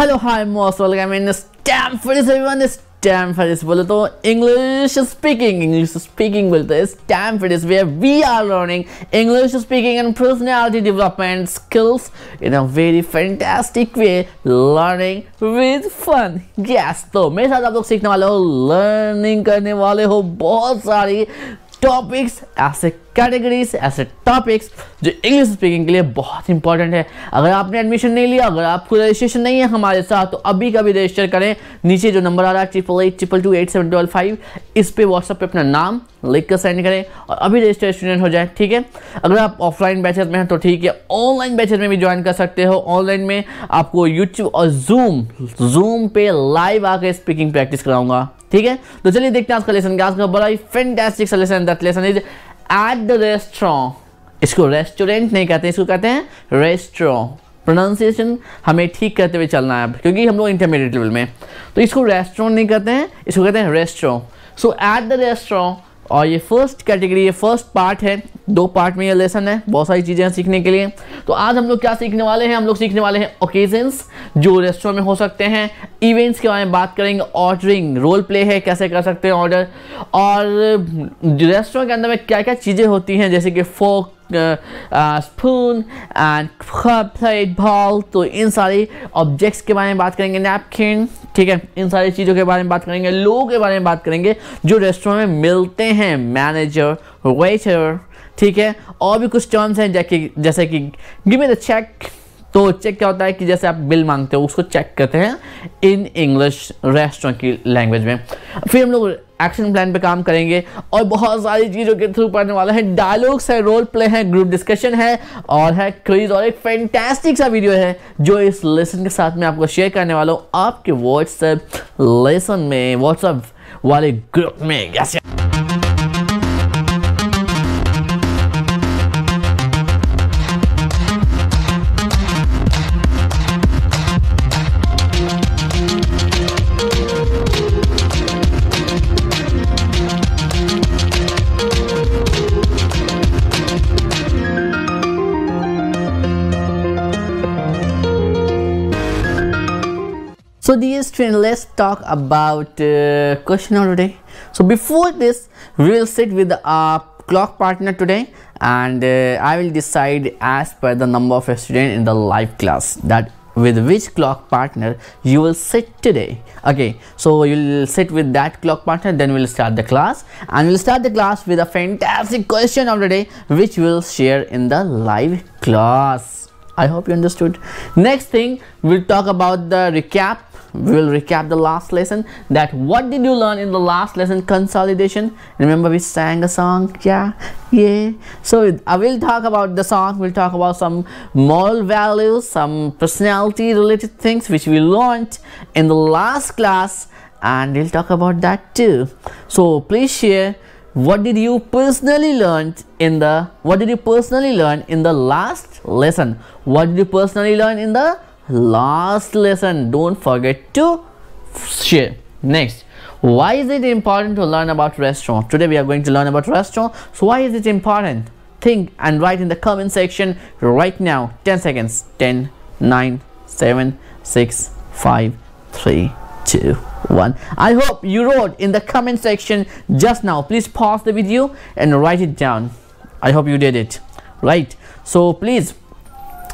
Hello, hi, most welcome in this Stanford. Is everyone this Stanford is Bulletin English speaking? English speaking with this Stanford is where we are learning English speaking and personality development skills in a very fantastic way, learning with fun. Yes, so, I'm learning to learn topics ऐसे categories ऐसे topics जो English speaking के लिए बहुत important है अगर आपने admission नहीं लिया अगर आपको रजिस्ट्रेशन नहीं है हमारे साथ तो अभी का भी रजिस्टर करें नीचे जो नंबर आ रहा है triple eight triple two eight seven twelve five इस पर व्हाट्सअप पर अपना नाम लिख कर सेंड करें और अभी रजिस्टर स्टूडेंट हो जाए ठीक है अगर आप ऑफलाइन बैचेज में हैं तो ठीक है ऑनलाइन बैचेज में भी ज्वाइन कर सकते हो ऑनलाइन में आपको यूट्यूब और जूम जूम पे लाइव आकर स्पीकिंग प्रैक्टिस कराऊंगा ठीक है तो चलिए देखते हैं आज का लेसन क्या आज का बड़ा ही फैंटास्टिक सा lesson that lesson is at the restaurant इसको रेस्टोरेंट नहीं कहते इसको कहते हैं रेस्टोरेंट प्रोनाउंसिएशन हमें ठीक करते हुए चलना है क्योंकि हम लोग इंटरमीडिएट लेवल में तो इसको रेस्टोरेंट नहीं कहते हैं इसको कहते हैं restaurant so at the restaurant और ये फर्स्ट कैटेगरी ये फर्स्ट पार्ट है दो पार्ट में ये लेसन है बहुत सारी चीज़ें हैं सीखने के लिए तो आज हम लोग क्या सीखने वाले हैं हम लोग सीखने वाले हैं ओकेजन्स जो रेस्टोरेंट में हो सकते हैं इवेंट्स के बारे में बात करेंगे ऑर्डरिंग रोल प्ले है कैसे कर सकते हैं ऑर्डर और रेस्टोरेंट के अंदर में क्या क्या चीज़ें होती हैं जैसे कि fork spoon and plate bowl तो इन सारी ऑब्जेक्ट्स के बारे में बात करेंगे नैपकिन ठीक है इन सारी चीज़ों के बारे में बात करेंगे लोगों के बारे में बात करेंगे जो रेस्टोरेंट में मिलते हैं मैनेजर वेटर ठीक है और भी कुछ टर्म्स हैं जैसे जैसे कि गिव मी द चेक तो चेक क्या होता है कि जैसे आप बिल मांगते हो उसको चेक करते हैं इन इंग्लिश रेस्टोरेंट की लैंग्वेज में फिर हम लोग एक्शन प्लान पे काम करेंगे और बहुत सारी चीज़ों के थ्रू पढ़ने वाला है डायलॉग्स है रोल प्ले है ग्रुप डिस्कशन है और है क्विज और एक फैंटेस्टिक सा वीडियो है जो इस लेसन के साथ में आपको शेयर करने वाला हूँ आपके व्हाट्सएप लेसन में व्हाट्सएप वाले ग्रुप में कैसे so dear students let's talk about uh, question of today so before this we will sit with our clock partner today and uh, i will decide as per the number of students in the live class that with which clock partner you will sit today okay so you'll sit with that clock partner then we'll start the class and we'll start the class with a fantastic question of the day which we'll share in the live class i hope you understood next thing we'll talk about the recap we'll recap the last lesson that what did you learn in the last lesson consolidation remember we sang a song yeah yeah so i uh, will talk about the song we'll talk about some moral values some personality related things which we learned in the last class and we'll talk about that too so please share what did you personally learn in the what did you personally learn in the last lesson what did you personally learn in the last lesson don't forget to share next why is it important to learn about restaurant today we are going to learn about restaurant so why is it important think and write in the comment section right now 10 seconds 10 9 7 6 5 3 2 1 i hope you wrote in the comment section just now please pause the video and write it down i hope you did it right so please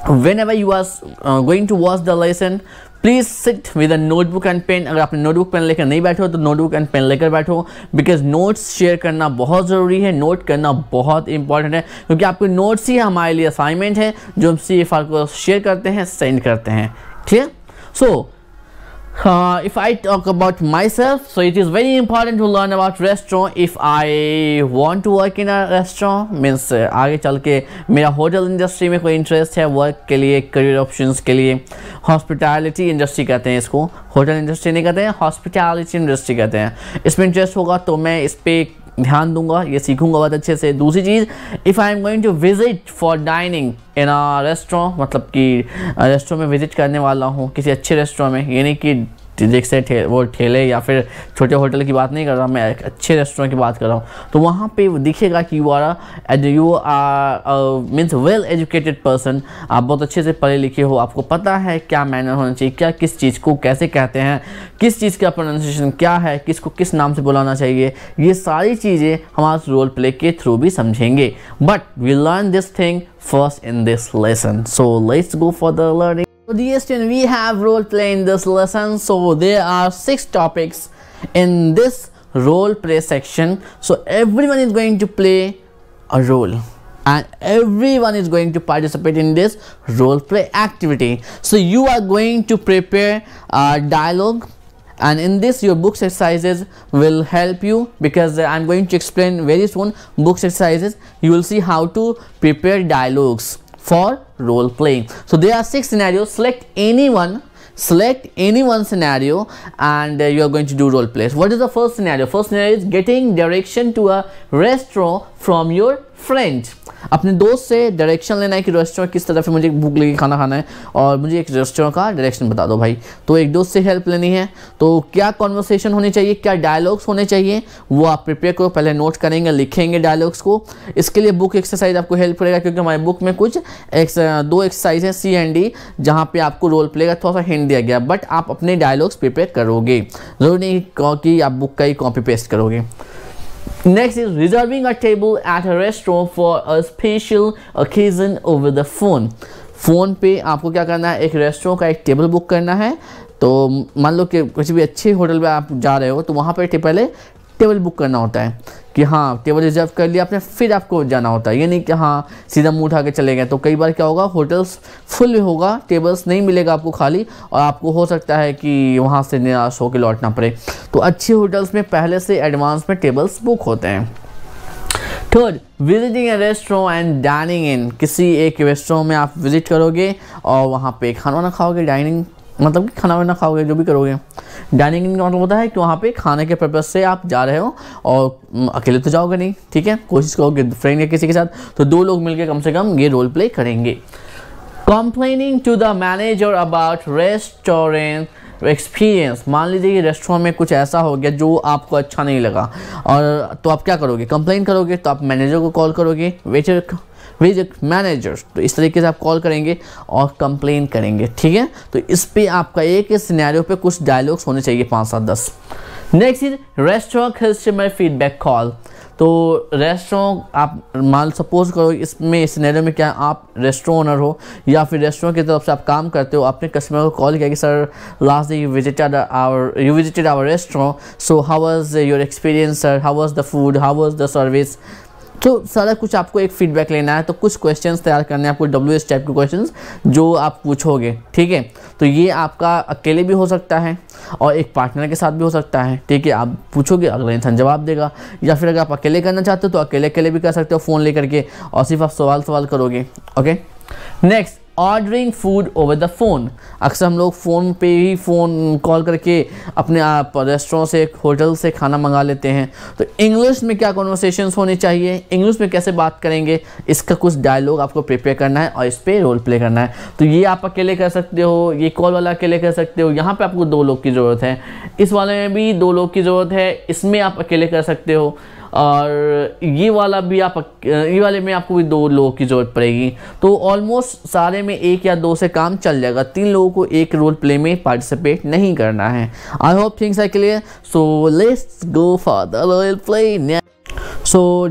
whenever you are uh, going to watch the lesson please sit with a notebook and pen अगर आपने notebook pen लेकर नहीं बैठे हो तो notebook and pen लेकर बैठो because notes share करना बहुत ज़रूरी है नोट करना बहुत इंपॉर्टेंट है क्योंकि आपके नोट्स ही हमारे लिए असाइनमेंट है जो हम सी एफ आर को शेयर करते हैं सेंड करते हैं ठीक है सो Uh, if I talk about myself, so it is very important to learn about restaurant if I want to work in a restaurant means आगे चल के मेरा hotel industry में कोई interest है work के लिए career options के लिए hospitality industry कहते हैं इसको hotel industry नहीं कहते हैं hospitality industry कहते हैं इसमें interest होगा तो मैं इस पर ध्यान दूंगा ये सीखूंगा बहुत अच्छे से दूसरी चीज़ if I am going to visit for dining in restaurant मतलब कि रेस्टोरेंट में विज़िट करने वाला हूँ किसी अच्छे रेस्टोरेंट में यानी कि जैसे थे, वो ठेले या फिर छोटे होटल की बात नहीं कर रहा मैं अच्छे रेस्टोरेंट की बात कर रहा हूँ तो वहाँ पे दिखेगा कि you are as you are means well educated person आप बहुत अच्छे से पढ़े लिखे हो आपको पता है क्या मैनर होना चाहिए क्या किस चीज़ को कैसे कहते हैं किस चीज़ का प्रोनाउंसिएशन क्या है किस को किस नाम से बुलाना चाहिए ये सारी चीज़ें हम आज रोल प्ले के थ्रू भी समझेंगे but we learn this thing first in this lesson so let's go for the learning So dear student, we have role play in this lesson. So there are six topics in this role play section. So everyone is going to play a role and everyone is going to participate in this role play activity. So you are going to prepare a dialogue and in this your books exercises will help you because I'm going to explain very soon books exercises. You will see how to prepare dialogues for role playing so there are six scenarios select any one select any one scenario and uh, you are going to do role plays what is the first scenario first scenario is getting direction to a restaurant from your friend अपने दोस्त से direction लेना है कि restaurant किस तरफ मुझे भूख लेके खाना खाना है और मुझे एक रेस्टोरेंट का डायरेक्शन बता दो भाई तो एक दोस्त से हेल्प लेनी है तो क्या कॉन्वर्सेशन होनी चाहिए क्या डायलॉग्स होने चाहिए वो आप प्रिपेयर करो पहले नोट करेंगे लिखेंगे डायलॉग्स को इसके लिए बुक एक्सरसाइज आपको हेल्प करेगा क्योंकि हमारे बुक में कुछ एक्स, दो एक्सरसाइज है सी एंड डी जहाँ पर आपको रोल प्ले का थोड़ा सा हिंट दिया गया बट आप अपने डायलॉग्स प्रिपेयर करोगे जरूरी नहीं कि आप बुक का ही कॉपी पेस्ट करोगे Next is reserving a table at a restaurant for a special occasion over the phone. Phone पे आपको क्या करना है एक रेस्टोरेंट का एक टेबल बुक करना है तो मान लो कि कुछ भी अच्छे होटल में आप जा रहे हो तो वहाँ पर पहले टेबल बुक करना होता है कि हाँ टेबल रिजर्व कर लिया आपने फिर आपको जाना होता है ये नहीं कि हाँ सीधा मुँह उठा के चले गए तो कई बार क्या होगा होटल्स फुल होगा टेबल्स नहीं मिलेगा आपको खाली और आपको हो सकता है कि वहाँ से निराश होकर लौटना पड़े तो अच्छे होटल्स में पहले से एडवांस में टेबल्स बुक होते हैं third visiting a restaurant and dining in किसी एक रेस्टोरेंट में आप विजिट करोगे और वहाँ पे खाना वाना खाओगे डाइनिंग मतलब कि खाना वाना खाओगे जो भी करोगे डाइनिंग इन का मतलब होता है कि वहाँ पे खाने के पर्पज़ से आप जा रहे हो और अकेले तो जाओगे नहीं ठीक है कोशिश करोगे फ्रेंड या किसी के साथ तो दो लोग मिलकर कम से कम ये रोल प्ले करेंगे complaining to the manager about restaurant experience मान लीजिए कि रेस्टोरेंट में कुछ ऐसा हो गया जो आपको अच्छा नहीं लगा और तो आप क्या करोगे कंप्लेन करोगे तो आप मैनेजर को कॉल करोगे वेटर विजिट मैनेजर्स तो इस तरीके से आप कॉल करेंगे और कंप्लेन करेंगे ठीक है तो इस पर आपका एक सिनेरियो पे कुछ डायलॉग्स होने चाहिए पाँच सात दस next is restaurant customer feedback call तो रेस्टोरेंट आप मान सपोज करो इसमें सिनेरियो में क्या आप रेस्टोरेंट ओनर हो या फिर रेस्टोरेंट की तरफ से आप काम करते हो आपने कस्टमर को कॉल किया कि sir last day you visited our you visited our restaurant so how was your experience sir how was the food how was the service तो सारा कुछ आपको एक फीडबैक लेना है तो कुछ क्वेश्चंस तैयार करने हैं आपको डब्ल्यू एस टाइप के क्वेश्चंस जो आप पूछोगे ठीक है तो ये आपका अकेले भी हो सकता है और एक पार्टनर के साथ भी हो सकता है ठीक है आप पूछोगे अगला इंसान जवाब देगा या फिर अगर आप अकेले करना चाहते हो तो अकेले अकेले भी कर सकते हो फ़ोन ले करके और सिर्फ आप सवाल सवाल करोगे okay next ordering food over the phone अक्सर हम लोग फ़ोन पे ही फ़ोन कॉल करके अपने आप रेस्टोरों से होटल से खाना मंगा लेते हैं तो इंग्लिश में क्या कॉन्वर्सेशन होने चाहिए इंग्लिश में कैसे बात करेंगे इसका कुछ डायलॉग आपको प्रिपेयर करना है और इस पर रोल प्ले करना है तो ये आप अकेले कर सकते हो ये कॉल वाला अकेले कर सकते हो यहाँ पर आपको दो लोग की ज़रूरत है इस वाले में भी दो लोग की ज़रूरत है इसमें आप अकेले कर सकते हो और ये वाला भी आप ये वाले में आपको भी दो लोगों की ज़रूरत पड़ेगी तो ऑलमोस्ट सारे में एक या दो से काम चल जाएगा तीन लोगों को एक रोल प्ले में पार्टिसिपेट नहीं करना है I hope things are clear so let's go for the role play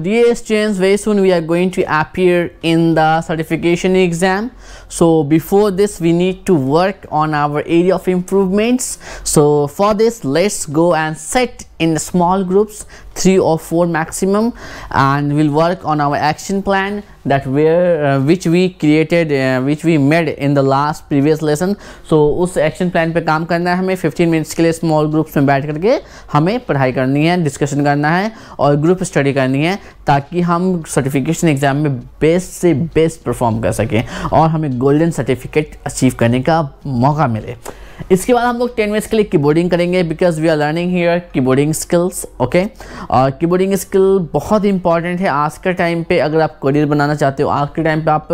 D S students, very soon we are going to appear in the certification exam so before this we need to work on our area of improvements so for this let's go and set in small groups three or four maximum and we'll work on our action plan that where uh, which we created uh, which we made in the last previous lesson so us action plan pe kaam karna hai hame 15 minutes ke liye small groups में बैठ करके hame padhai karni hai discussion karna hai aur group study karni hai ताकि हम certification exam में best से best perform कर सकें और हमें गोल्डन सर्टिफिकेट अचीव करने का मौका मिले इसके बाद हम लोग टेन मिनट्स के लिए कीबोर्डिंग करेंगे because we are learning here keyboarding skills okay और कीबोर्डिंग स्किल बहुत इंपॉर्टेंट है आज के टाइम पे अगर आप करियर बनाना चाहते हो आज के टाइम पे आप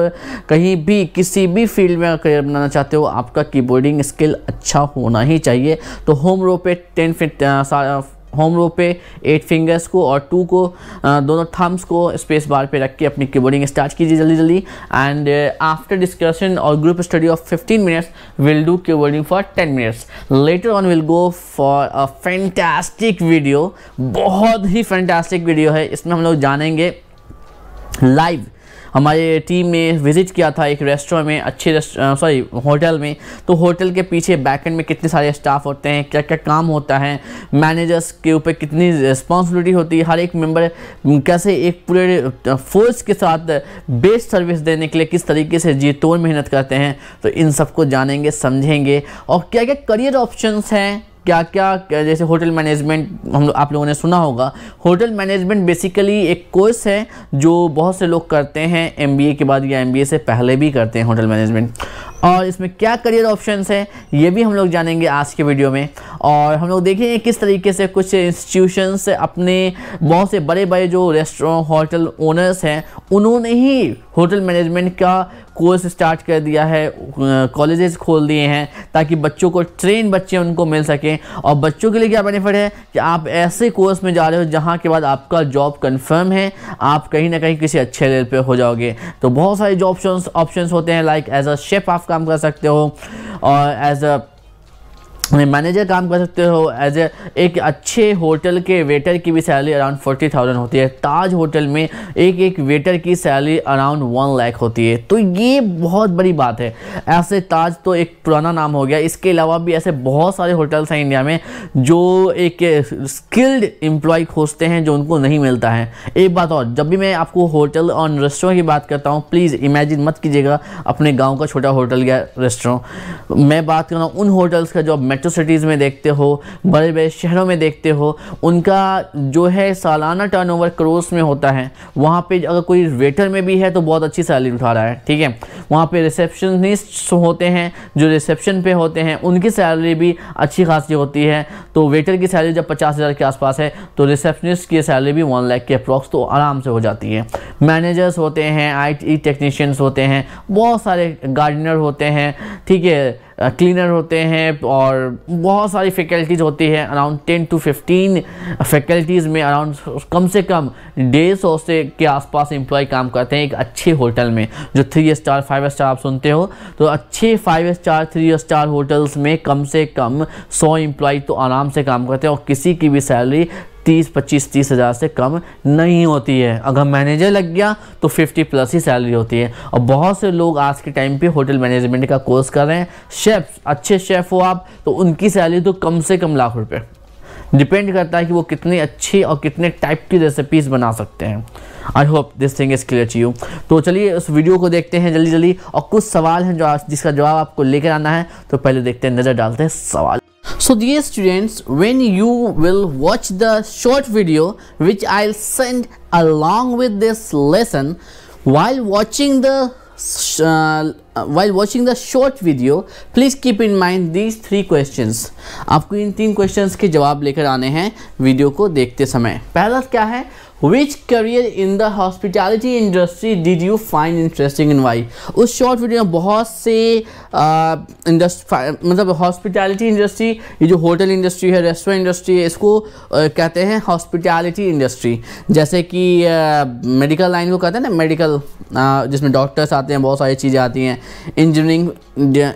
कहीं भी किसी भी फील्ड में करियर बनाना चाहते हो आपका कीबोर्डिंग स्किल अच्छा होना ही चाहिए तो होम रो पे टेन फिट होम रो पे एट फिंगर्स को और टू को uh, दोनों थम्स को स्पेस बार पे रख के अपनी कीबोर्डिंग स्टार्ट कीजिए जल्दी जल्दी एंड आफ्टर डिस्कशन और group study of 15 minutes will do keyboarding for 10 minutes later on will go for a fantastic video बहुत ही फैंटास्टिक वीडियो है इसमें हम लोग जानेंगे लाइव हमारे टीम ने विज़िट किया था एक रेस्टोरेंट में अच्छे सॉरी होटल में तो होटल के पीछे बैकेंड में कितने सारे स्टाफ होते हैं क्या क्या काम होता है मैनेजर्स के ऊपर कितनी रिस्पॉन्सिबिलिटी होती है हर एक मेंबर कैसे एक पूरे फोर्स के साथ बेस्ट सर्विस देने के लिए किस तरीके से जी तोड़ मेहनत करते हैं तो इन सबको जानेंगे समझेंगे और क्या क्या करियर ऑप्शंस हैं क्या क्या जैसे होटल मैनेजमेंट हम लोग आप लोगों ने सुना होगा होटल मैनेजमेंट बेसिकली एक कोर्स है जो बहुत से लोग करते हैं एमबीए के बाद या एमबीए से पहले भी करते हैं होटल मैनेजमेंट और इसमें क्या करियर ऑप्शंस हैं ये भी हम लोग जानेंगे आज के वीडियो में और हम लोग देखेंगे किस तरीके से कुछ इंस्टीट्यूशंस अपने बहुत से बड़े बड़े जो रेस्टोरेंट होटल ओनर्स हैं उन्होंने ही होटल मैनेजमेंट का कोर्स स्टार्ट कर दिया है कॉलेजेस खोल दिए हैं ताकि बच्चों को ट्रेन बच्चे उनको मिल सकें और बच्चों के लिए क्या बेनिफिट है कि आप ऐसे कोर्स में जा रहे हो जहाँ के बाद आपका जॉब कन्फर्म है आप कहीं ना कहीं किसी अच्छे लेवल पर हो जाओगे तो बहुत सारे जॉब ऑप्शन होते हैं लाइक एज अ शेफ़ आप काम कर सकते हो और एज अ मैनेजर काम कर सकते हो एज ए एक अच्छे होटल के वेटर की भी सैलरी अराउंड फोर्टी थाउजेंड होती है ताज होटल में एक एक वेटर की सैलरी अराउंड वन लाख होती है तो ये बहुत बड़ी बात है ऐसे ताज तो एक पुराना नाम हो गया इसके अलावा भी ऐसे बहुत सारे होटल्स हैं इंडिया में जो एक स्किल्ड एम्प्लॉय खोजते हैं जो उनको नहीं मिलता है एक बात और जब भी मैं आपको होटल और रेस्टोरेंट की बात करता हूँ प्लीज़ इमेजिन मत कीजिएगा अपने गाँव का छोटा होटल या रेस्टोरेंट मैं बात कर रहा हूँ उन होटल्स का जो अब मेट्रो सिटीज़ में देखते हो बड़े बड़े शहरों में देखते हो उनका जो है सालाना टर्नओवर क्रोस में होता है वहाँ पे अगर कोई वेटर में भी है तो बहुत अच्छी सैलरी उठा रहा है ठीक है वहाँ पे रिसेप्शनिस्ट होते हैं जो रिसेप्शन पे होते हैं उनकी सैलरी भी अच्छी खासी होती है तो वेटर की सैलरी जब पचास हज़ार के आसपास है तो रिसेप्शनिस्ट की सैलरी भी वन लैख के अप्रॉक्स तो आराम से हो जाती है मैनेजर्स होते हैं आई टेक्नीशियंस होते हैं बहुत सारे गार्डनर होते हैं ठीक है क्लीनर होते हैं और बहुत सारी फैकल्टीज़ होती है around ten to fifteen faculties में अराउंड कम से कम डेढ़ सौ से के आसपास एम्प्लॉय काम करते हैं एक अच्छे होटल में जो थ्री स्टार फाइव स्टार आप सुनते हो तो अच्छे five star three star hotels में कम से कम सौ एम्प्लॉय तो आराम से काम करते हैं और किसी की भी सैलरी तीस पच्चीस तीस हज़ार से कम नहीं होती है अगर मैनेजर लग गया तो फिफ्टी प्लस ही सैलरी होती है और बहुत से लोग आज के टाइम पे होटल मैनेजमेंट का कोर्स कर रहे हैं शेफ़ अच्छे शेफ़ हो आप तो उनकी सैलरी तो कम से कम लाख रुपये डिपेंड करता है कि वो कितने अच्छे और कितने टाइप की रेसिपीज़ बना सकते हैं I hope this thing is clear to you तो चलिए उस वीडियो को देखते हैं जल्दी जल्दी और कुछ सवाल हैं जो जिसका जवाब आपको लेकर आना है तो पहले देखते हैं नज़र डालते हैं सवाल so dear students when you will watch the short video which i'll send along with this lesson while watching the uh, while watching the short video please keep in mind these three questions आपको इन तीन questions के जवाब लेकर आने हैं video को देखते समय पहला क्या है which career in the hospitality industry did you find interesting in why उस शॉर्ट वीडियो में बहुत से इंडस्ट मतलब हॉस्पिटैलिटी इंडस्ट्री ये जो होटल इंडस्ट्री है रेस्टोरेंट इंडस्ट्री है इसको आ, कहते हैं हॉस्पिटैलिटी इंडस्ट्री जैसे कि मेडिकल लाइन को कहते हैं ना मेडिकल आ, जिसमें डॉक्टर्स आते हैं बहुत सारी चीज़ें आती हैं इंजीनियरिंग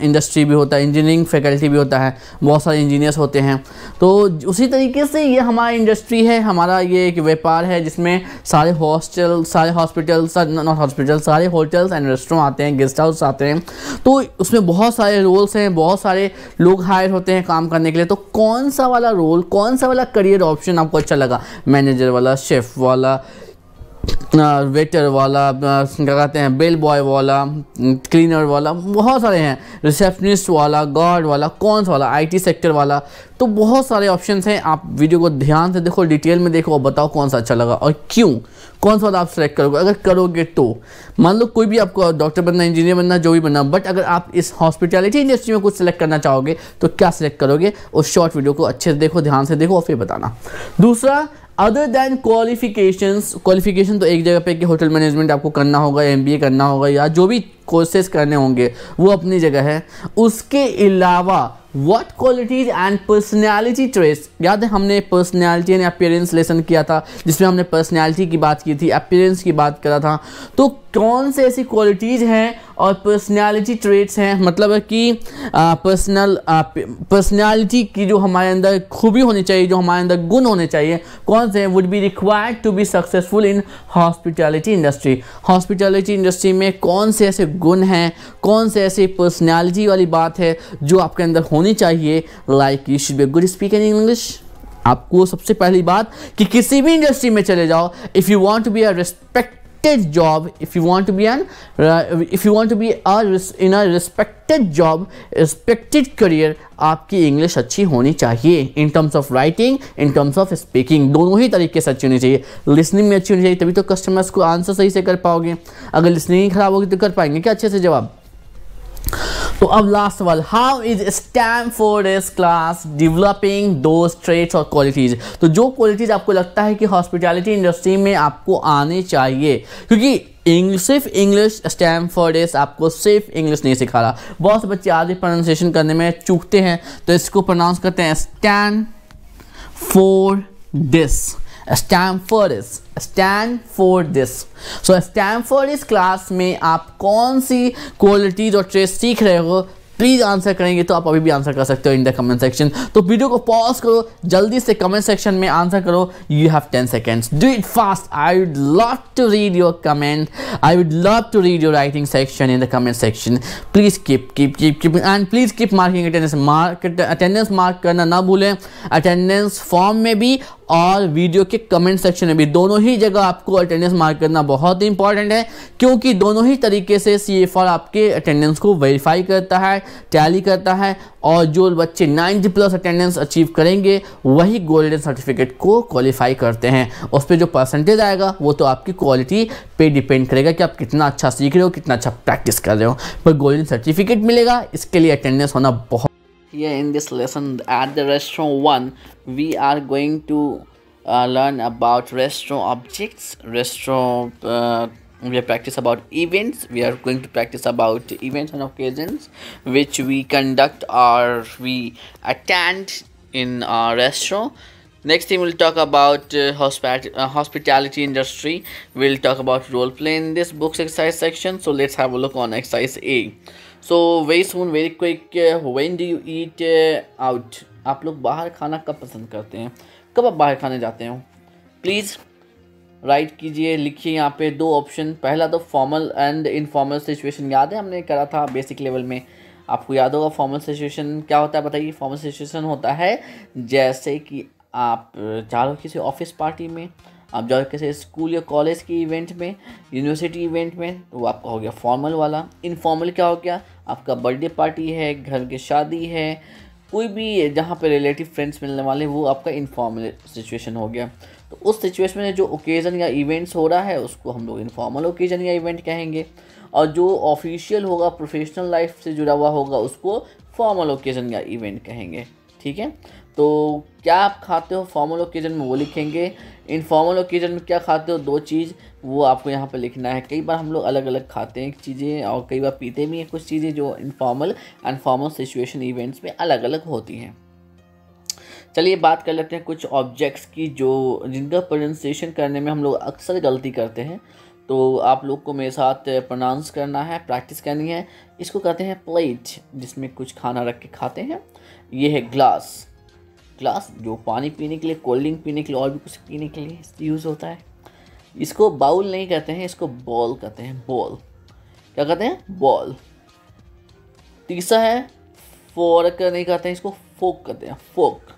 इंडस्ट्री भी होता है इंजीनियरिंग फैकल्टी भी होता है बहुत सारे इंजीनियर्स होते हैं तो उसी तरीके से ये हमारी इंडस्ट्री है हमारा ये एक व्यापार है जिस इसमें सारे हॉस्टल सारे हॉस्पिटल नॉट हॉस्पिटल सारे होटल्स एंड रेस्टोर आते हैं गेस्ट हाउस आते हैं तो उसमें बहुत सारे रोल्स हैं बहुत सारे लोग हायर होते हैं काम करने के लिए तो कौन सा वाला रोल कौन सा वाला करियर ऑप्शन आपको अच्छा लगा मैनेजर वाला शेफ़ वाला वेटर वाला क्या कहते हैं बेल बॉय वाला क्लीनर वाला बहुत सारे हैं रिसेप्शनिस्ट वाला गार्ड वाला कौन सा वाला आईटी सेक्टर वाला तो बहुत सारे ऑप्शन हैं आप वीडियो को ध्यान से देखो डिटेल में देखो और बताओ कौन सा अच्छा लगा और क्यों कौन सा वाला आप सेलेक्ट करोगे अगर करोगे तो मान लो कोई भी आपको डॉक्टर बनना इंजीनियर बनना जो भी बनना बट अगर आप इस हॉस्पिटैलिटी इंडस्ट्री में कुछ सेलेक्ट करना चाहोगे तो क्या सिलेक्ट करोगे उस शॉर्ट वीडियो को अच्छे से देखो ध्यान से देखो और फिर बताना दूसरा अदर देन क्वालिफिकेशंस क्वालिफिकेशन तो एक जगह पे कि होटल मैनेजमेंट आपको करना होगा एम करना होगा या जो भी कोर्सेज करने होंगे वो अपनी जगह है उसके अलावा what qualities and personality traits याद है हमने पर्सनैलिटी एंड अपियरेंस लेसन किया था जिसमें हमने पर्सनैलिटी की बात की थी अपियरेंस की बात करा था तो कौन से ऐसी क्वालिटीज़ हैं और पर्सनालिटी ट्रेट्स हैं मतलब है कि पर्सनल पर्सनालिटी की जो हमारे अंदर खूबी होनी चाहिए जो हमारे अंदर गुण होने चाहिए कौन से would be required to be successful in hospitality industry hospitality industry में कौन से ऐसे गुण हैं कौन से ऐसी पर्सनैलिटी वाली बात है जो आपके अंदर होनी चाहिए like you should be good in English आपको सबसे पहली बात कि किसी भी इंडस्ट्री में चले जाओ if you want to be a respect respected job if you want to be an uh, if you want to be a in a respected job respected career आपकी इंग्लिश अच्छी होनी चाहिए in terms of writing in terms of speaking दोनों ही तरीके से अच्छी होनी चाहिए लिसनिंग में अच्छी होनी चाहिए तभी तो कस्टमर्स को आंसर सही से कर पाओगे अगर लिसनिंग खराब होगी तो कर पाएंगे क्या अच्छे से जवाब तो अब लास्ट सवाल how is Stamford is class developing दो ट्रेड्स और क्वालिटीज़ तो जो क्वालिटीज़ आपको लगता है कि हॉस्पिटैलिटी इंडस्ट्री में आपको आने चाहिए क्योंकि इंग्लिश सिर्फ इंग्लिश स्टैमफोर्ड इस आपको सिर्फ इंग्लिश नहीं सिखा रहा बहुत से बच्चे आधे प्रोनाउंसिएशन करने में चूकते हैं तो इसको प्रोनाउंस करते हैं stand for this Stamford stand for this so Stamford इस क्लास में आप कौन सी क्वालिटीज और ट्रेस सीख रहे हो प्लीज़ आंसर करेंगे तो आप अभी भी आंसर कर सकते हो इन द कमेंट सेक्शन तो वीडियो को पॉज करो जल्दी से कमेंट सेक्शन में आंसर करो you have ten seconds do it fast I would love to read your comment I would love to read your writing section in the comment section please keep keep keep keep and please keep marking attendance mark attendance मार्क करना ना भूलें attendance form में भी और video के comment section में भी दोनों ही जगह आपको अटेंडेंस मार्क करना बहुत ही इंपॉर्टेंट है क्योंकि दोनों ही तरीके से सी एफ आर आपके अटेंडेंस को वेरीफाई करता है टैली करता है और जो बच्चे 90 प्लस अटेंडेंस अचीव करेंगे वही गोल्डन सर्टिफिकेट को क्वालिफाई करते हैं उस पर जो परसेंटेज आएगा वो तो आपकी क्वालिटी पे डिपेंड करेगा कि आप कितना अच्छा सीख रहे हो कितना अच्छा प्रैक्टिस कर रहे हो पर गोल्डन सर्टिफिकेट मिलेगा इसके लिए अटेंडेंस होना बहुत here in this lesson at the restaurant 1 we are going to uh, learn about restaurant objects restaurant uh, we practice about events we are going to practice about events and occasions which we conduct or we attend in our restaurant next thing we'll talk about uh, uh, hospitality industry we'll talk about role play in this books exercise section so let's have a look on exercise a so very soon very quick when do you eat out आप लोग बाहर खाना कब पसंद करते हैं कब आप बाहर खाने जाते हो प्लीज़ राइट कीजिए लिखिए यहाँ पे दो ऑप्शन पहला तो फॉर्मल एंड इनफॉर्मल सिचुएशन याद है हमने करा था बेसिक लेवल में आपको याद होगा फॉर्मल सिचुएशन क्या होता है बताइए फॉर्मल सिचुएशन होता है जैसे कि आप जा रहे हो किसी ऑफिस पार्टी में आप जाओ किसी स्कूल या कॉलेज के इवेंट में यूनिवर्सिटी इवेंट में तो वो आपका हो गया फॉर्मल वाला इनफॉर्मल क्या हो गया आपका बर्थडे पार्टी है घर की शादी है कोई भी जहाँ पर रिलेटिव फ्रेंड्स मिलने वाले वो आपका इनफॉर्मल सिचुएशन हो गया तो उस सिचुएशन में जो ओकेज़न या इवेंट्स हो रहा है उसको हम लोग इनफॉर्मल ओकेज़न या इवेंट कहेंगे और जो ऑफिशियल होगा प्रोफेशनल लाइफ से जुड़ा हुआ होगा उसको फॉर्मल ओकेज़न या इवेंट कहेंगे ठीक है तो क्या आप खाते हो फॉर्मल ओकेज़न में वो लिखेंगे इनफॉर्मल ओकेजन में क्या खाते हो दो चीज़ वो आपको यहाँ पर लिखना है कई बार हम लोग अलग अलग खाते हैं चीज़ें और कई बार पीते भी हैं कुछ चीज़ें जो इनफॉर्मल अनफॉर्मल सिचुएशन इवेंट्स में अलग अलग होती हैं चलिए बात कर लेते हैं कुछ ऑब्जेक्ट्स की जो जिनका प्रोनाउंसिएशन करने में हम लोग अक्सर गलती करते हैं तो आप लोग को मेरे साथ प्रोनाउंस करना है प्रैक्टिस करनी है इसको कहते हैं प्लेट जिसमें कुछ खाना रख के खाते हैं ये है ग्लास ग्लास जो पानी पीने के लिए कोल्ड ड्रिंक पीने के लिए और भी कुछ पीने के लिए यूज़ होता है इसको बाउल नहीं कहते हैं इसको बॉल कहते हैं बॉल क्या कहते हैं बॉल तीसरा है फोर्क नहीं कहते हैं इसको फोक कहते हैं फोक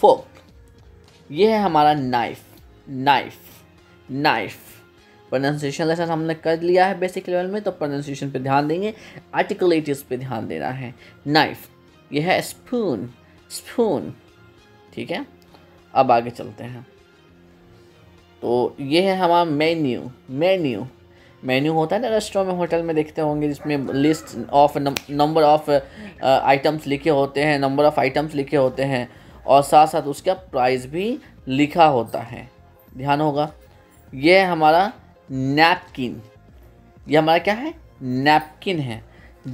फोक ये है हमारा knife knife knife pronunciation lesson हमने कर लिया है बेसिक लेवल में तो प्रोनाउंसिएशन पे ध्यान देंगे आर्टिकुलेटिव पे ध्यान देना है नाइफ यह है स्पून स्पून ठीक है अब आगे चलते हैं तो ये है हमारा मेन्यू मेन्यू मेन्यू होता है ना रेस्टोरेंट में होटल में देखते होंगे जिसमें list of number of items लिखे होते हैं नंबर ऑफ आइटम्स लिखे होते हैं और साथ साथ उसका प्राइस भी लिखा होता है ध्यान होगा ये है हमारा नैपकिन ये हमारा क्या है नैपकिन है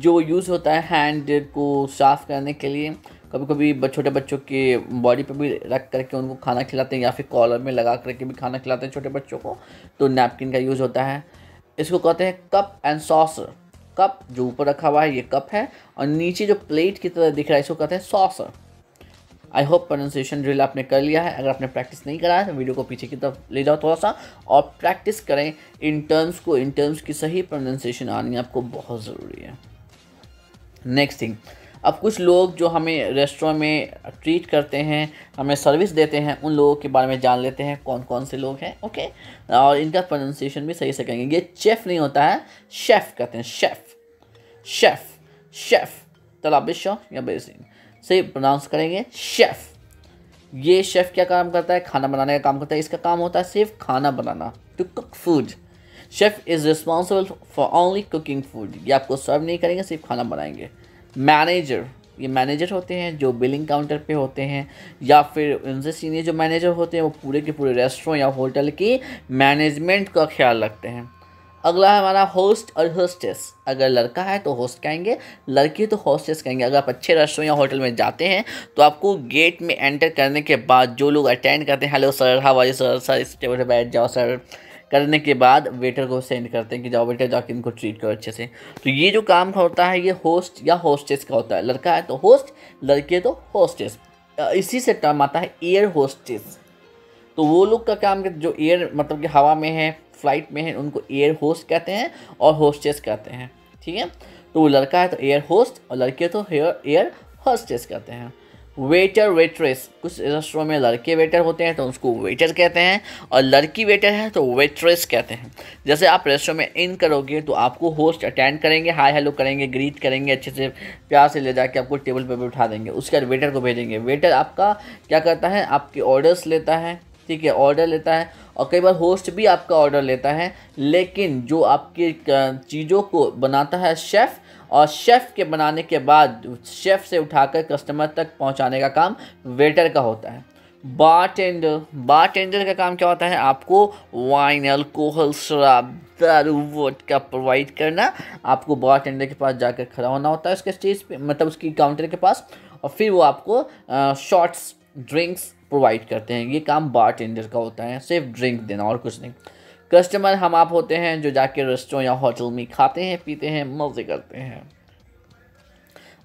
जो यूज़ होता है हैंड को साफ़ करने के लिए कभी कभी छोटे बच्चों के बॉडी पे भी रख करके उनको खाना खिलाते हैं या फिर कॉलर में लगा करके भी खाना खिलाते हैं छोटे बच्चों को तो नैपकिन का यूज़ होता है इसको कहते हैं कप एंड सॉसर कप जो ऊपर रखा हुआ है ये कप है और नीचे जो प्लेट की तरह दिख रहा है इसको कहते हैं saucer I hope pronunciation drill आपने कर लिया है अगर आपने प्रैक्टिस नहीं करा है तो वीडियो को पीछे की तरफ ले जाओ थोड़ा सा और प्रैक्टिस करें इन टर्म्स को इन टर्म्स की सही प्रोनाउंसिएशन आनी आपको बहुत ज़रूरी है नेक्स्ट थिंग अब कुछ लोग जो हमें रेस्टोरेंट में ट्रीट करते हैं हमें सर्विस देते हैं उन लोगों के बारे में जान लेते हैं कौन कौन से लोग हैं ओके और इनका प्रोनाउंसिएशन भी सही से करेंगे ये चेफ़ नहीं होता है शेफ़ कहते हैं शेफ़ शेफ़ शेफ़ बिशो या बेसिन सही प्रोनाउंस करेंगे शेफ़ ये शेफ़ क्या काम करता है खाना बनाने का काम करता है इसका काम होता है सिर्फ खाना बनाना to cook food chef is responsible for only cooking food ये आपको सर्व नहीं करेंगे सिर्फ खाना बनाएंगे मैनेजर ये मैनेजर होते हैं जो बिलिंग काउंटर पे होते हैं या फिर उनसे सीनियर जो मैनेजर होते हैं वो पूरे के पूरे रेस्टोरेंट या होटल की मैनेजमेंट का ख्याल रखते हैं अगला है हमारा होस्ट और होस्टेस अगर लड़का है तो होस्ट कहेंगे लड़की तो होस्टेस कहेंगे अगर आप अच्छे रेस्टोरेंट या होटल में जाते हैं तो आपको गेट में एंटर करने के बाद जो लोग अटेंड करते हैं hello sir how are you sir sir इस टेबल पर बैठ जाओ सर करने के बाद वेटर को सेंड करते हैं कि जाओ वेटर जाके इनको ट्रीट करो अच्छे से तो ये जो काम होता है ये होस्ट या होस्टेस का होता है लड़का है तो होस्ट लड़की है तो होस्टेस इसी से टर्म आता है एयर होस्टेस तो वो लोग का काम जो एयर मतलब कि हवा में है फ्लाइट में है उनको एयर होस्ट कहते हैं और होस्टेस कहते हैं ठीक है तो वो लड़का है तो एयर होस्ट और लड़की है तो एयर होस्टेस कहते हैं वेटर वेटरेस कुछ रेस्टोरों में लड़के वेटर होते हैं तो उसको वेटर कहते हैं और लड़की वेटर है तो वेटरेस कहते हैं जैसे आप रेस्टोरेंट में इन करोगे तो आपको होस्ट अटेंड करेंगे हाय हेलो करेंगे ग्रीट करेंगे अच्छे से प्यार से ले जाके आपको टेबल पर भी उठा देंगे उसके बाद वेटर को भेजेंगे वेटर आपका क्या करता है आपके ऑर्डर्स लेता है ठीक है ऑर्डर लेता है और कई बार होस्ट भी आपका ऑर्डर लेता है लेकिन जो आपकी चीज़ों को बनाता है शेफ़ और शेफ़ के बनाने के बाद शेफ़ से उठाकर कस्टमर तक पहुंचाने का काम वेटर का होता है बार टेंडर बार टेंडर का काम क्या होता है आपको वाइन अल्कोहल शराब दारू वोट का प्रोवाइड करना आपको बार टेंडर के पास जाकर खड़ा होना होता है उसके स्टेज पे मतलब उसकी काउंटर के पास और फिर वो आपको शॉट्स ड्रिंक्स प्रोवाइड करते हैं ये काम बार टेंडर का होता है सिर्फ ड्रिंक देना और कुछ नहीं कस्टमर हम आप होते हैं जो जाके रेस्टोरेंट या होटल में खाते हैं पीते हैं मज़े करते हैं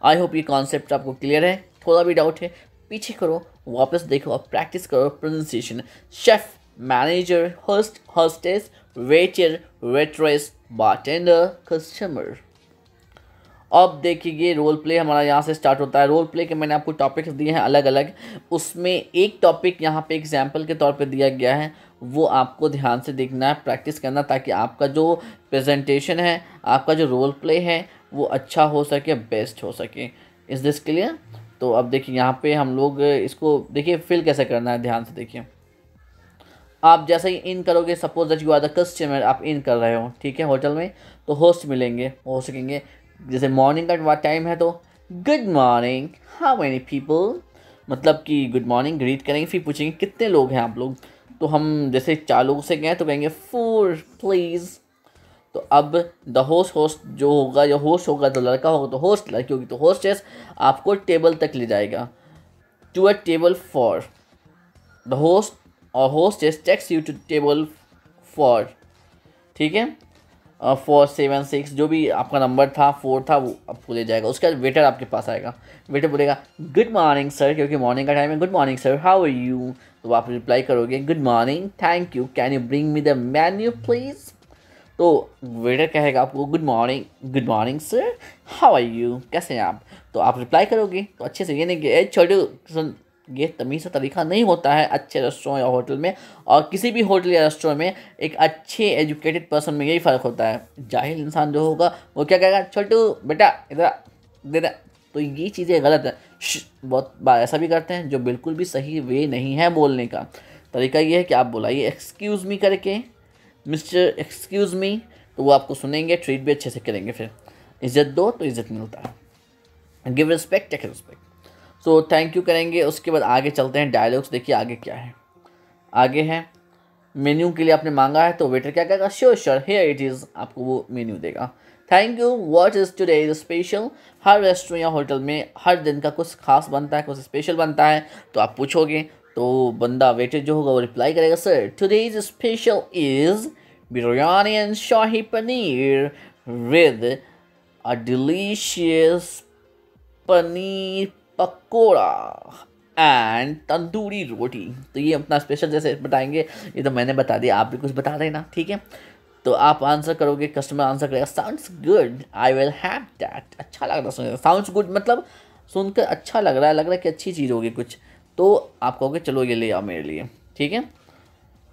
आई होप ये कॉन्सेप्ट आपको क्लियर है थोड़ा भी डाउट है पीछे करो वापस देखो और प्रैक्टिस करो pronunciation chef manager host hostess waiter waitress bar customer अब देखिए रोल प्ले हमारा यहाँ से स्टार्ट होता है रोल प्ले के मैंने आपको टॉपिक्स दिए हैं अलग अलग उसमें एक टॉपिक यहाँ पे एग्जाम्पल के तौर पे दिया गया है वो आपको ध्यान से देखना है प्रैक्टिस करना ताकि आपका जो प्रेजेंटेशन है आपका जो रोल प्ले है वो अच्छा हो सके बेस्ट हो सके इस दिस क्लियर तो अब देखिए यहाँ पर हम लोग इसको देखिए फिल कैसे करना है ध्यान से देखिए आप जैसे ही इन करोगे suppose that you are the customer आप इन कर रहे हो ठीक है होटल में तो होस्ट मिलेंगे हो सकेंगे जैसे मॉर्निंग का टाइम है तो good morning how many people मतलब कि गुड मॉर्निंग ग्रीट करेंगे फिर पूछेंगे कितने लोग हैं आप लोग तो हम जैसे चार लोगों से गए तो कहेंगे फोर प्लीज़ तो अब द होस्ट होस्ट जो होगा जो होस्ट होगा तो लड़का होगा तो होस्ट लड़की होगी तो होस्टेस आपको टेबल तक ले जाएगा to a table for the host और hostess takes you to table for ठीक है फोर सेवन सिक्स जो भी आपका नंबर था फोर था वो आपको ले जाएगा उसके बाद वेटर आपके पास आएगा वेटर बोलेगा गुड मॉर्निंग सर क्योंकि मॉर्निंग का टाइम है good morning sir how are you तो आप रिप्लाई करोगे good morning thank you can you bring me the menu please तो वेटर कहेगा आपको good morning good morning sir how are you कैसे हैं आप तो आप रिप्लाई करोगे तो अच्छे से ये नहीं कि छोटे छोटू ये तमीज़ का तरीका नहीं होता है अच्छे रेस्टोरेंट या होटल में और किसी भी होटल या रेस्टोरेंट में एक अच्छे एजुकेटेड पर्सन में यही फ़र्क होता है जाहिल इंसान जो होगा वो क्या कहेगा छोटू बेटा इधर देना तो ये चीज़ें गलत है बहुत बार ऐसा भी करते हैं जो बिल्कुल भी सही वे नहीं है बोलने का तरीका ये है कि आप बुलाइए एक्सक्यूज़ मी करके मिस्टर एक्सक्यूज़ मी तो वो आपको सुनेंगे ट्रीट भी अच्छे से करेंगे फिर इज़्ज़त दो तो इज़्ज़त मिलता है give respect take respect so thank you करेंगे उसके बाद आगे चलते हैं डायलॉग्स देखिए आगे क्या है आगे है मेन्यू के लिए आपने मांगा है तो वेटर क्या करेगा sure sure here it is आपको वो मेन्यू देगा thank you what is today is special हर रेस्टोरेंट या होटल में हर दिन का कुछ खास बनता है कुछ स्पेशल बनता है तो आप पूछोगे तो बंदा वेटर जो होगा वो रिप्लाई करेगा sir today is special is biryani and shahi paneer with a delicious paneer pakora and tandoori roti तो ये अपना स्पेशल जैसे बताएंगे ये तो मैंने बता दिया आप भी कुछ बता देना ठीक है तो आप आंसर करोगे कस्टमर आंसर करेगा sounds good I will have that अच्छा लग रहा सुन साउंड्स गुड मतलब सुनकर अच्छा लग रहा है लग रहा है कि अच्छी चीज़ होगी कुछ तो आप कहोगे चलो ये ले आओ मेरे लिए ठीक है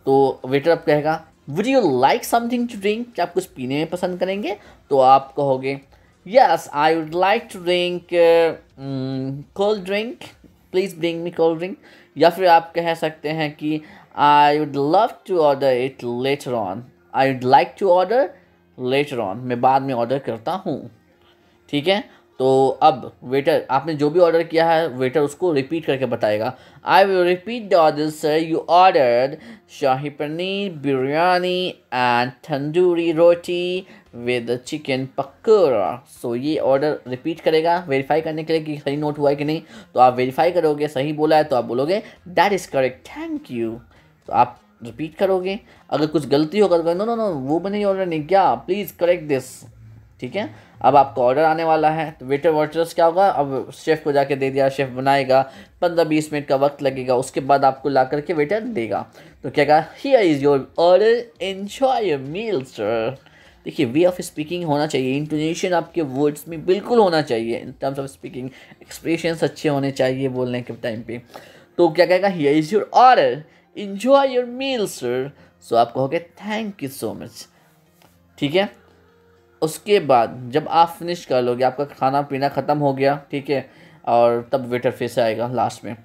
तो वेटर अब कहेगा would you like something to drink क्या आप कुछ पीने में पसंद करेंगे तो आप कहोगे Yes, I would like to drink uh, um, cold drink. Please bring me cold drink. या फिर आप कह सकते हैं कि I would love to order it later on I would like to order later on मैं बाद में ऑर्डर करता हूँ ठीक है तो अब वेटर आपने जो भी ऑर्डर किया है वेटर उसको रिपीट करके बताएगा I will repeat the order sir you order shahi paneer biryani and tandoori roti with chicken pakora so ये ऑर्डर रिपीट करेगा वेरीफाई करने के लिए कि सही नोट हुआ है कि नहीं तो आप वेरीफाई करोगे सही बोला है तो आप बोलोगे that is correct thank you तो आप रिपीट करोगे अगर कुछ गलती होगा तो नो नो नो वो मैंने ऑर्डर नहीं क्या प्लीज़ करेक्ट दिस ठीक है अब आपका ऑर्डर आने वाला है तो वेटर वाटर्स क्या होगा अब शेफ़ को जाके दे दिया शेफ़ बनाएगा पंद्रह बीस मिनट का वक्त लगेगा उसके बाद आपको ला करके वेटर देगा तो क्या कहा here is your order enjoy your meal sir देखिए वे ऑफ स्पीकिंग होना चाहिए इंटोनेशन आपके वर्ड्स में बिल्कुल होना चाहिए in terms of speaking expression अच्छे होने चाहिए बोलने के टाइम पे तो क्या कहेगा here is your order enjoy your meal sir so आप कहोगे थैंक यू सो मच ठीक है उसके बाद जब आप फिनिश कर लोगे आपका खाना पीना ख़त्म हो गया ठीक है और तब वेटर फिर से आएगा लास्ट में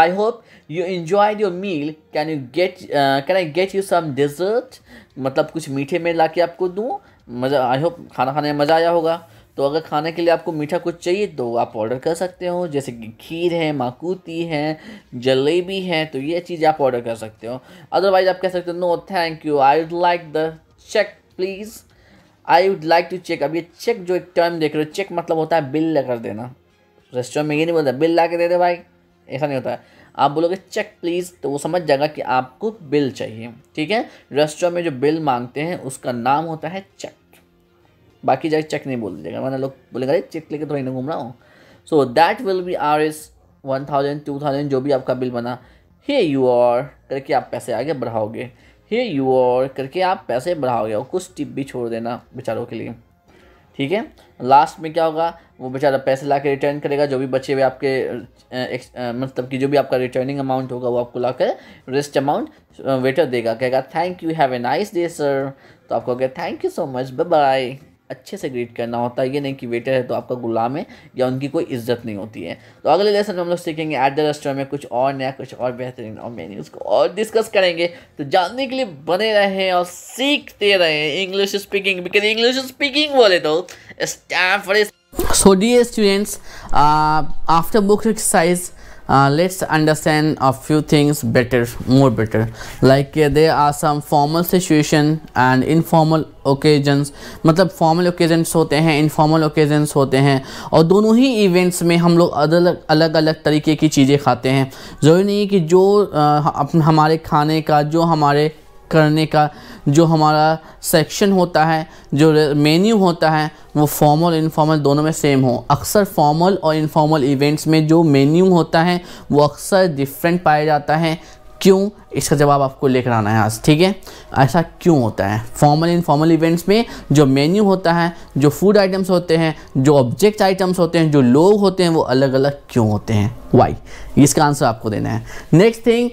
I hope you enjoy your meal can you get can I get you some dessert मतलब कुछ मीठे में ला के आपको दूँ मज़ा आई होप खाना खाने में मज़ा आया होगा तो अगर खाने के लिए आपको मीठा कुछ चाहिए तो आप ऑर्डर कर सकते हो जैसे कि खीर है माकूती है जलेबी है तो ये चीज़ आप ऑर्डर कर सकते हो अदरवाइज आप कह सकते हो no thank you I would like the check please I would like to check अब ये चेक जो एक टर्म देख रहे हो चेक मतलब होता है बिल कर देना रेस्टोरेंट में ये नहीं बोलता बिल ला के दे दे भाई ऐसा नहीं होता है आप बोलोगे चेक प्लीज़ तो वो समझ जाएगा कि आपको बिल चाहिए ठीक है रेस्टोरेंट में जो बिल मांगते हैं उसका नाम होता है चेक बाकी जगह चेक नहीं बोल दीजिएगा मैंने लोग बोलेंगे अरे चेक लेके थोड़ी तो ना घूम रहा हूँ so that will be R S one thousand two thousand जो भी आपका बिल बना हे यू आर करके आप पैसे आगे बढ़ाओगे हे यू और करके आप पैसे बढ़ाओगे और कुछ टिप भी छोड़ देना बेचारों के लिए ठीक है लास्ट में क्या होगा वो बेचारा पैसे ला के रिटर्न करेगा जो भी बचे हुए आपके मतलब कि जो भी आपका रिटर्निंग अमाउंट होगा वो आपको ला कर रेस्ट अमाउंट वेटर देगा कहेगा thank you have a nice day sir तो आपको कहेगा thank you so much bye अच्छे से ग्रीट करना होता है ये नहीं कि वेटर है तो आपका गुलाम है या उनकी कोई इज्जत नहीं होती है तो अगले लेसन में हम लोग सीखेंगे एट द रेस्टोरेंट में कुछ और नया कुछ और बेहतरीन और मेन्यूज़ को और डिस्कस करेंगे तो जानने के लिए बने रहें और सीखते रहें English speaking because English speaking बोले तो stand for so the students after book exercise uh, let's understand a few things better more better like uh, there are some formal situation and informal occasions मतलब formal occasions होते हैं informal occasions होते हैं और दोनों ही events में हम लोग अलग अलग अलग तरीके की चीज़ें खाते हैं ज़रूरी नहीं है कि जो uh, हमारे खाने का जो हमारे करने का जो हमारा सेक्शन होता है जो मेन्यू होता है वो फॉर्मल और इनफॉर्मल दोनों में सेम हो अक्सर फॉर्मल और इनफॉर्मल इवेंट्स में जो मेन्यू होता है वो अक्सर डिफरेंट पाया जाता है क्यों इसका जवाब आपको लेकर आना है आज ठीक है ऐसा क्यों होता है फॉर्मल इनफॉर्मल इवेंट्स में जो मेन्यू होता है जो फूड आइटम्स होते हैं जो ऑब्जेक्ट आइटम्स होते हैं जो लोग होते हैं वो अलग अलग क्यों होते हैं वाई इसका आंसर आपको देना है next thing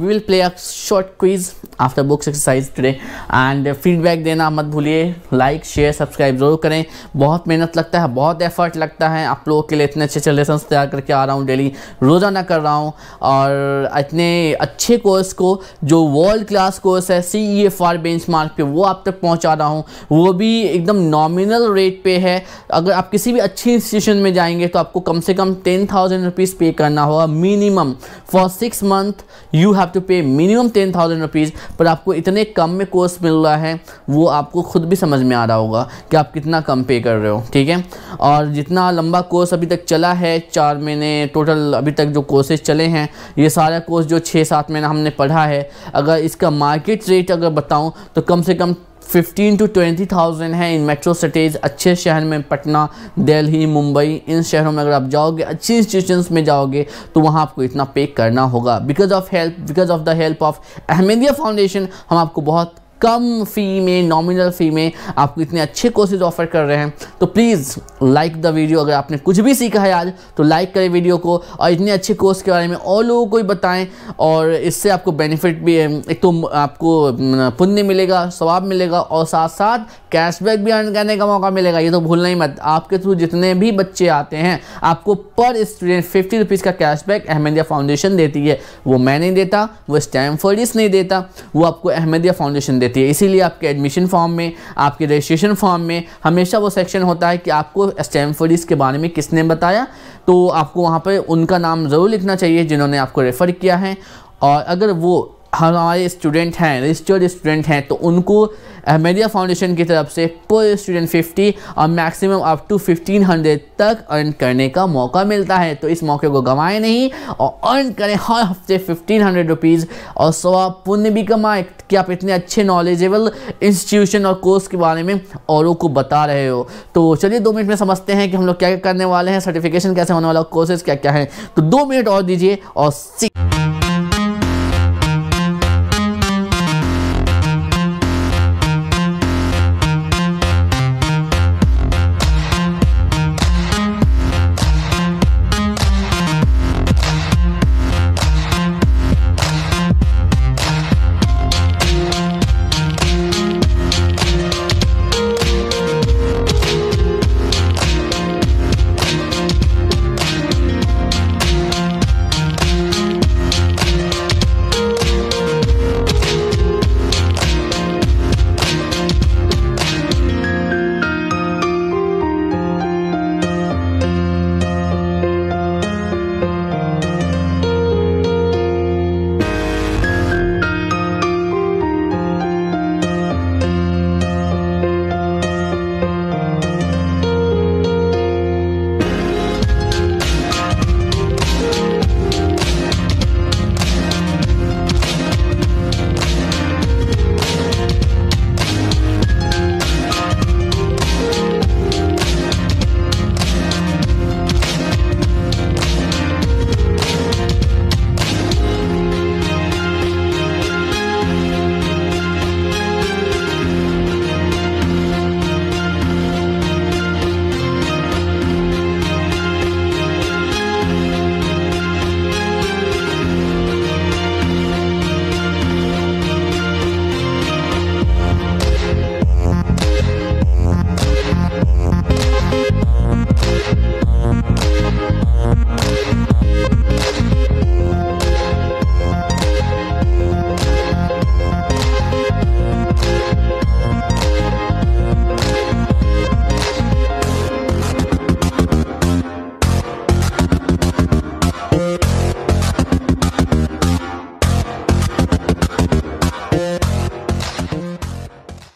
we will play a short quiz after books exercise today and feedback देना मत भूलिए लाइक शेयर सब्सक्राइब जरूर करें बहुत मेहनत लगता है बहुत एफर्ट लगता है आप लोगों के लिए इतने अच्छे अच्छे लेसन तैयार करके आ रहा हूँ डेली रोज़ाना कर रहा हूँ और इतने अच्छे कोर्स को जो वर्ल्ड क्लास कोर्स है C E F R benchmark पर वो आप तक पहुँचा रहा हूँ वो भी एकदम नॉमिनल रेट पे है अगर आप किसी भी अच्छे इंस्टीट्यूशन में जाएंगे तो आपको कम से कम टेन थाउजेंड रुपीज़ पे करना होगा minimum for six month you have to pay minimum ten thousand rupees पर आपको इतने कम में कोर्स मिल रहा है वो आपको खुद भी समझ में आ रहा होगा कि आप कितना कम पे कर रहे हो ठीक है और जितना लंबा कोर्स अभी तक चला है चार महीने टोटल अभी तक जो कोर्सेज चले हैं ये सारा कोर्स जो छः सात महीना हमने पढ़ा है अगर इसका मार्केट रेट अगर बताऊँ तो कम से कम फिफ्टीन टू ट्वेंटी थाउजेंड है इन मेट्रो सिटीज़ अच्छे शहर में पटना दिल्ली मुंबई इन शहरों में अगर आप जाओगे अच्छी इंस्टीट्यूशन में जाओगे तो वहाँ आपको इतना पे करना होगा because of help because of the help of Ahmadiyya foundation हम आपको बहुत कम फी में नॉमिनल फ़ी में आपको इतने अच्छे कोर्सेज ऑफर कर रहे हैं तो प्लीज़ लाइक द वीडियो अगर आपने कुछ भी सीखा है आज तो लाइक करें वीडियो को और इतने अच्छे कोर्स के बारे में और लोगों को भी बताएं और इससे आपको बेनिफिट भी एक तो आपको पुण्य मिलेगा स्वाब मिलेगा और साथ साथ कैशबैक भी अर्न करने का मौका मिलेगा ये तो भूलना ही मत आपके थ्रू जितने भी बच्चे आते हैं आपको पर स्टूडेंट फिफ्टी रुपीज़ का कैशबैक अहमदिया फाउंडेशन देती है वो मैं नहीं देता वो स्टैम्फर्डिस नहीं देता वो आपको अहमदिया फाउंडेशन देती है इसीलिए आपके एडमिशन फॉर्म में आपके रजिस्ट्रेशन फॉर्म में हमेशा वो सेक्शन होता है कि आपको स्टैम्फर्डिस के बारे में किसने बताया तो आपको वहाँ पर उनका नाम ज़रूर लिखना चाहिए जिन्होंने आपको रेफ़र किया है और अगर वो हम हमारे स्टूडेंट हैं रजिस्टर्ड स्टूडेंट हैं तो उनको अहमदिया फाउंडेशन की तरफ से पर स्टूडेंट 50 और मैक्सिमम अप टू 1500 तक अर्न करने का मौका मिलता है तो इस मौके को गंवाएं नहीं और अर्न करें हर हफ्ते 1500 हंड्रेड रुपीज़ और सवा पुण्य भी कमाएं कि आप इतने अच्छे नॉलेजेबल इंस्टीट्यूशन और कोर्स के बारे में औरों को बता रहे हो तो चलिए दो मिनट में समझते हैं कि हम लोग क्या करने वाले हैं सर्टिफिकेशन कैसे होने वाला कोर्सेज क्या क्या है तो दो मिनट और दीजिए और सीख